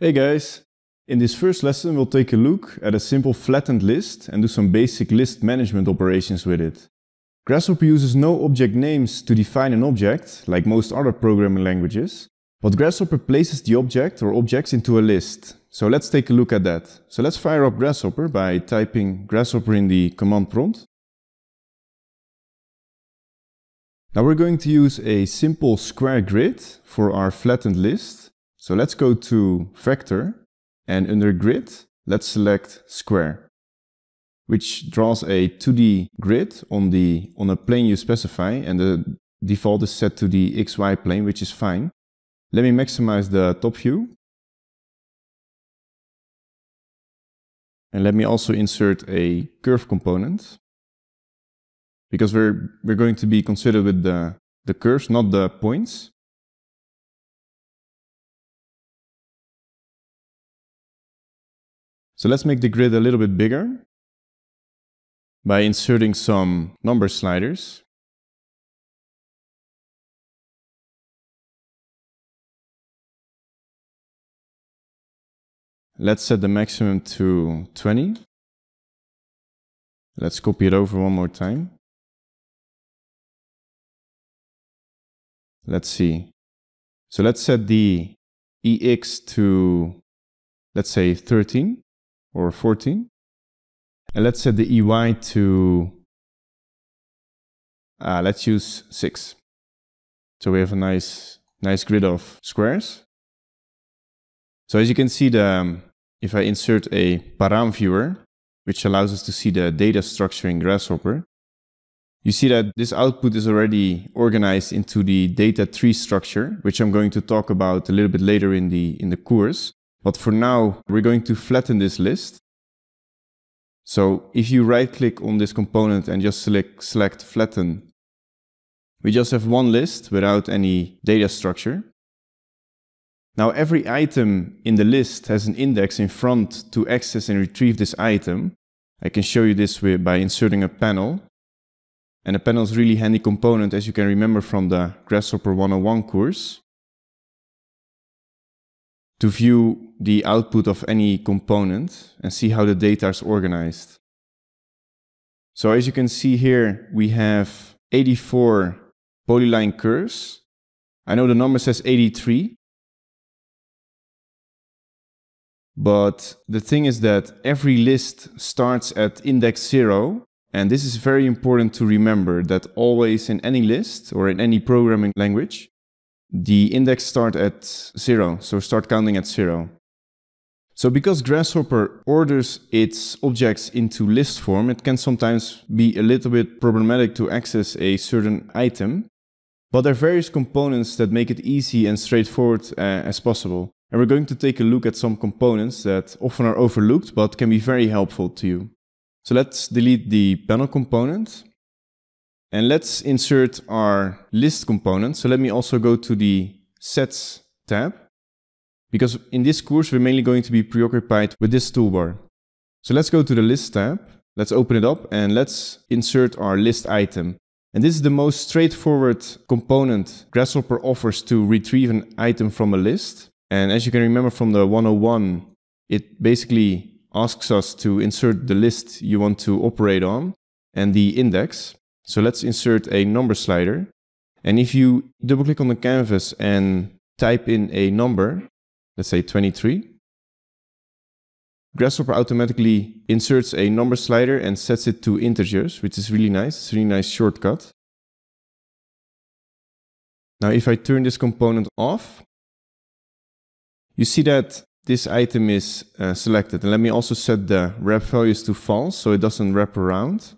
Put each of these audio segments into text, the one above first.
Hey guys! In this first lesson we'll take a look at a simple flattened list and do some basic list management operations with it. Grasshopper uses no object names to define an object, like most other programming languages, but Grasshopper places the object or objects into a list. So let's take a look at that. So let's fire up Grasshopper by typing Grasshopper in the command prompt. Now we're going to use a simple square grid for our flattened list. So let's go to vector and under grid, let's select square, which draws a 2D grid on, the, on a plane you specify and the default is set to the XY plane, which is fine. Let me maximize the top view. And let me also insert a curve component because we're, we're going to be considered with the, the curves, not the points. So let's make the grid a little bit bigger by inserting some number sliders. Let's set the maximum to 20. Let's copy it over one more time. Let's see. So let's set the EX to, let's say 13 or 14. And let's set the EY to, uh, let's use 6. So we have a nice, nice grid of squares. So as you can see, the, um, if I insert a param viewer, which allows us to see the data structure in Grasshopper, you see that this output is already organized into the data tree structure, which I'm going to talk about a little bit later in the, in the course. But for now, we're going to flatten this list. So if you right click on this component and just select, select flatten, we just have one list without any data structure. Now every item in the list has an index in front to access and retrieve this item. I can show you this by inserting a panel. And a panel is really handy component as you can remember from the Grasshopper 101 course to view the output of any component and see how the data is organized. So as you can see here, we have 84 polyline curves. I know the number says 83, but the thing is that every list starts at index zero. And this is very important to remember that always in any list or in any programming language, the index start at zero, so start counting at zero. So because Grasshopper orders its objects into list form, it can sometimes be a little bit problematic to access a certain item, but there are various components that make it easy and straightforward uh, as possible. And we're going to take a look at some components that often are overlooked, but can be very helpful to you. So let's delete the panel component and let's insert our list component. So let me also go to the sets tab, because in this course, we're mainly going to be preoccupied with this toolbar. So let's go to the list tab. Let's open it up and let's insert our list item. And this is the most straightforward component Grasshopper offers to retrieve an item from a list. And as you can remember from the 101, it basically asks us to insert the list you want to operate on and the index. So let's insert a number slider. And if you double click on the canvas and type in a number, let's say 23, Grasshopper automatically inserts a number slider and sets it to integers, which is really nice. It's a really nice shortcut. Now, if I turn this component off, you see that this item is uh, selected. And let me also set the wrap values to false so it doesn't wrap around.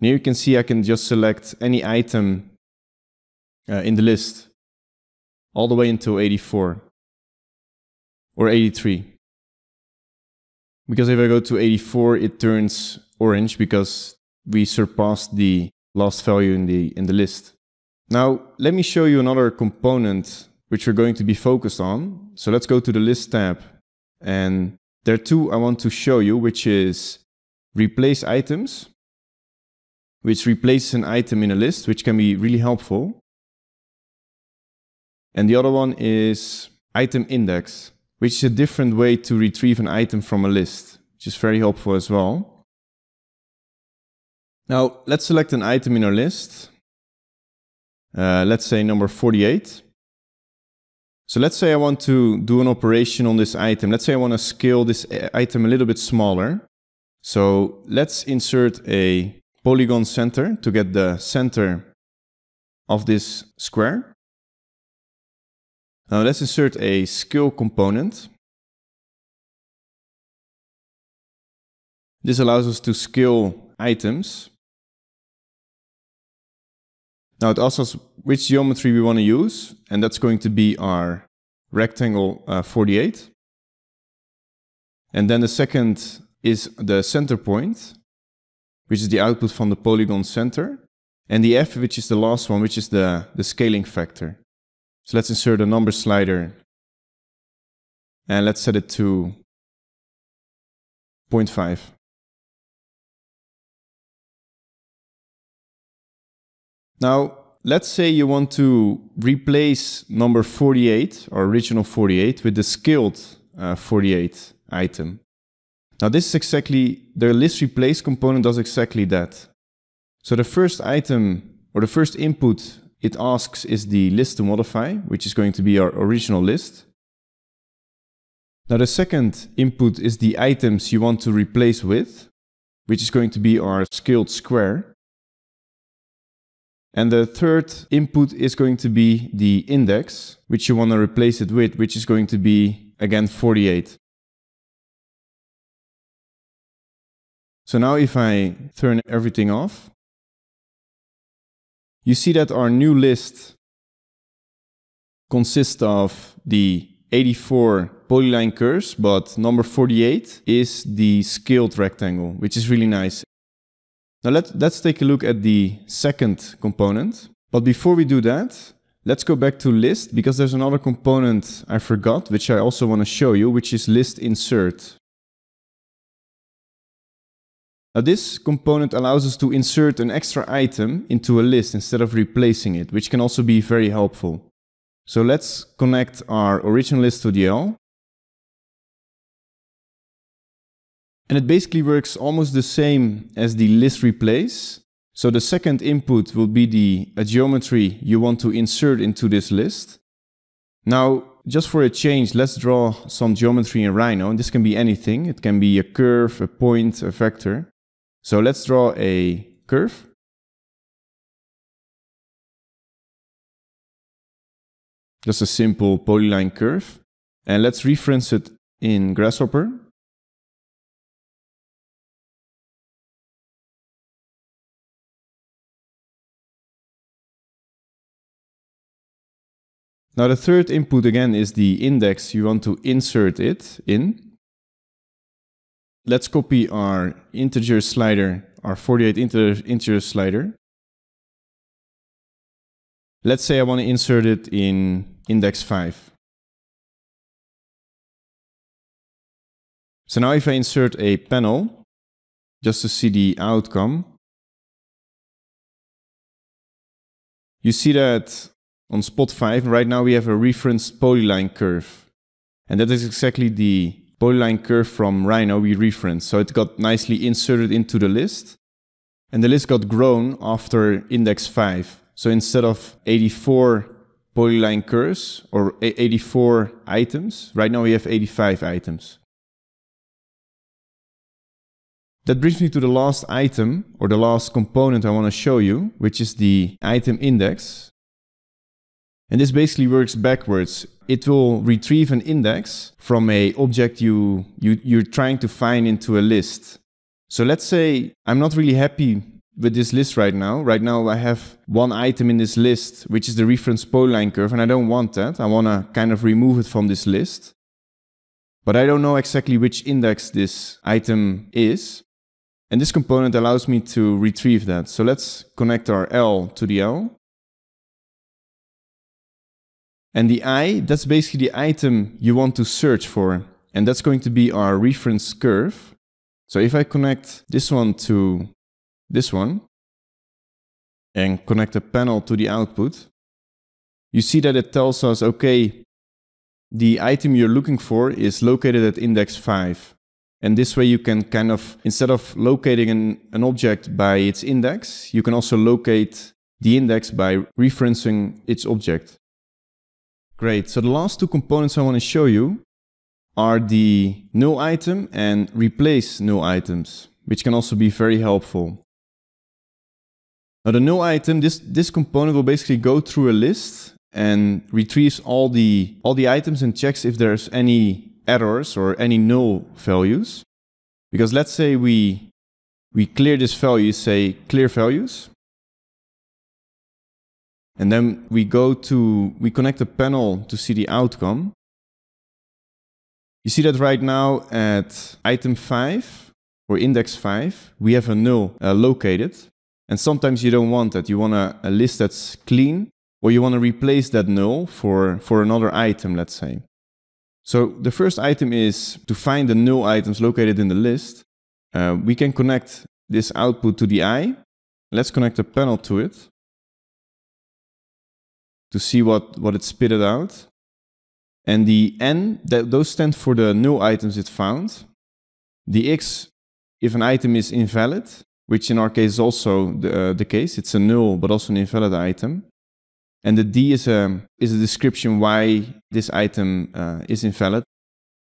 Now you can see I can just select any item uh, in the list all the way until 84 or 83. Because if I go to 84, it turns orange because we surpassed the last value in the, in the list. Now, let me show you another component which we're going to be focused on. So let's go to the list tab. And there are two I want to show you, which is replace items which replaces an item in a list, which can be really helpful. And the other one is item index, which is a different way to retrieve an item from a list, which is very helpful as well. Now, let's select an item in our list. Uh, let's say number 48. So let's say I want to do an operation on this item. Let's say I want to scale this uh, item a little bit smaller. So let's insert a polygon center to get the center of this square. Now let's insert a scale component. This allows us to scale items. Now it asks us which geometry we want to use, and that's going to be our rectangle uh, 48. And then the second is the center point which is the output from the polygon center, and the f, which is the last one, which is the, the scaling factor. So let's insert a number slider, and let's set it to 0.5. Now, let's say you want to replace number 48, or original 48, with the scaled uh, 48 item. Now this is exactly, the list replace component does exactly that. So the first item or the first input it asks is the list to modify, which is going to be our original list. Now the second input is the items you want to replace with, which is going to be our scaled square. And the third input is going to be the index, which you want to replace it with, which is going to be, again, 48. So now if I turn everything off, you see that our new list consists of the 84 polyline curves, but number 48 is the scaled rectangle, which is really nice. Now let, let's take a look at the second component. But before we do that, let's go back to list because there's another component I forgot, which I also want to show you, which is list insert. Now this component allows us to insert an extra item into a list instead of replacing it, which can also be very helpful. So let's connect our original list to DL. And it basically works almost the same as the list replace. So the second input will be the geometry you want to insert into this list. Now, just for a change, let's draw some geometry in Rhino. And this can be anything. It can be a curve, a point, a vector. So let's draw a curve. Just a simple polyline curve. And let's reference it in Grasshopper. Now the third input again is the index you want to insert it in let's copy our integer slider, our 48 integer, integer slider. Let's say I want to insert it in index 5. So now if I insert a panel, just to see the outcome, you see that on spot 5, right now we have a reference polyline curve. And that is exactly the polyline curve from Rhino we referenced. So it got nicely inserted into the list. And the list got grown after index 5. So instead of 84 polyline curves or 84 items, right now we have 85 items. That brings me to the last item or the last component I want to show you, which is the item index. And this basically works backwards. It will retrieve an index from a object you, you, you're trying to find into a list. So let's say I'm not really happy with this list right now. Right now I have one item in this list, which is the reference polyline curve, and I don't want that. I want to kind of remove it from this list. But I don't know exactly which index this item is. And this component allows me to retrieve that. So let's connect our L to the L. And the I, that's basically the item you want to search for. And that's going to be our reference curve. So if I connect this one to this one and connect the panel to the output, you see that it tells us, okay, the item you're looking for is located at index 5. And this way you can kind of, instead of locating an, an object by its index, you can also locate the index by referencing its object. Great, so the last two components I want to show you are the no item and replace no items, which can also be very helpful. Now the no item, this, this component will basically go through a list and retrieves all the, all the items and checks if there's any errors or any null values. Because let's say we, we clear this value, say clear values, and then we go to, we connect the panel to see the outcome. You see that right now at item 5 or index 5, we have a null uh, located. And sometimes you don't want that. You want a, a list that's clean or you want to replace that null for, for another item, let's say. So the first item is to find the null items located in the list. Uh, we can connect this output to the eye. Let's connect the panel to it to see what, what it spitted out. And the N, that, those stand for the new items it found. The X, if an item is invalid, which in our case is also the, uh, the case, it's a null but also an invalid item. And the D is a, is a description why this item uh, is invalid.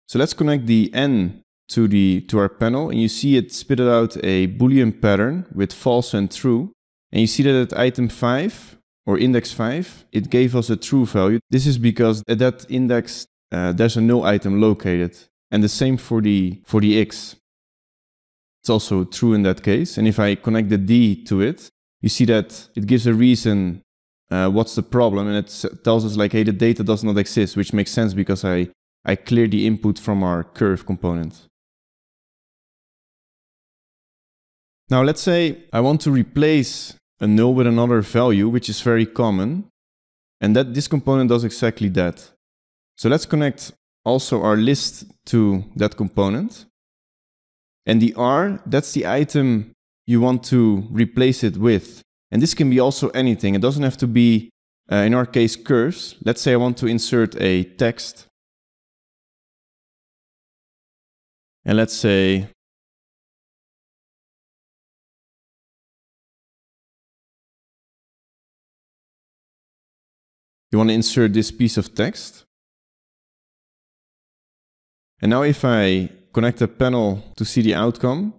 So let's connect the N to, the, to our panel and you see it spitted out a boolean pattern with false and true. And you see that at item 5, or index 5, it gave us a true value. This is because at that index, uh, there's a null item located. And the same for the, for the x. It's also true in that case. And if I connect the d to it, you see that it gives a reason uh, what's the problem. And it tells us like, hey, the data does not exist, which makes sense because I, I clear the input from our curve component. Now let's say I want to replace a null with another value, which is very common. And that this component does exactly that. So let's connect also our list to that component. And the R, that's the item you want to replace it with. And this can be also anything. It doesn't have to be, uh, in our case, curves. Let's say I want to insert a text. And let's say You want to insert this piece of text. And now if I connect the panel to see the outcome,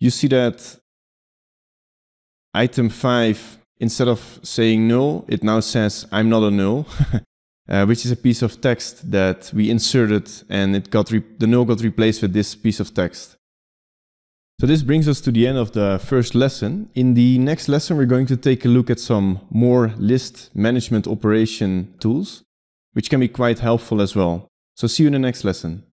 you see that item 5, instead of saying null, it now says I'm not a null, uh, which is a piece of text that we inserted and it got the null got replaced with this piece of text. So this brings us to the end of the first lesson. In the next lesson, we're going to take a look at some more list management operation tools, which can be quite helpful as well. So see you in the next lesson.